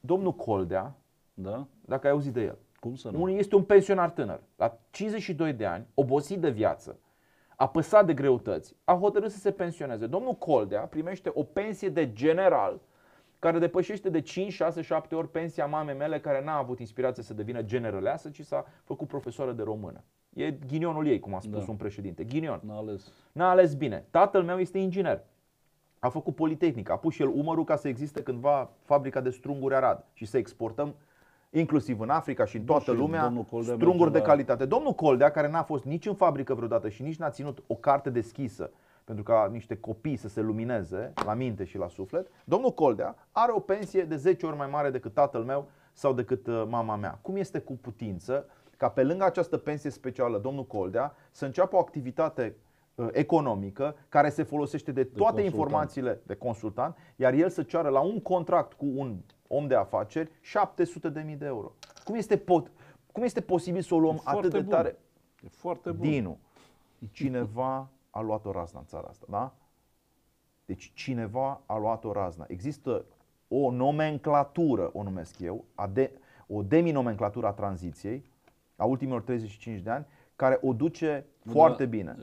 domnul Coldea, da? dacă ai auzit de el, Cum să nu? este un pensionar tânăr, la 52 de ani, obosit de viață, apăsat de greutăți, a hotărât să se pensioneze. Domnul Coldea primește o pensie de general care depășește de 5, 6, 7 ori pensia mamei mele care n-a avut inspirație să devină generaleasă, ci s-a făcut profesoară de română. E ghinionul ei, cum a spus da. un președinte. Ghinion. N-a ales. N-a ales bine. Tatăl meu este inginer a făcut Politehnic, a pus și el umărul ca să existe cândva fabrica de strunguri Arad și să exportăm inclusiv în Africa și în toată și lumea, strunguri de la... calitate. Domnul Coldea, care n-a fost nici în fabrică vreodată și nici n-a ținut o carte deschisă pentru ca niște copii să se lumineze la minte și la suflet, domnul Coldea are o pensie de 10 ori mai mare decât tatăl meu sau decât uh, mama mea. Cum este cu putință ca pe lângă această pensie specială, domnul Coldea să înceapă o activitate Uh, economică care se folosește de toate de informațiile de consultant, iar el să ceară la un contract cu un om de afaceri 700.000 de euro. Cum este, pot, cum este posibil să o luăm e atât de bun. tare? E foarte bun. Dinu, cineva a luat o razna în țara asta, da? Deci cineva a luat o razna. Există o nomenclatură, o numesc eu, a de, o deminomenclatură a tranziției, a ultimilor 35 de ani, care o duce da. foarte bine.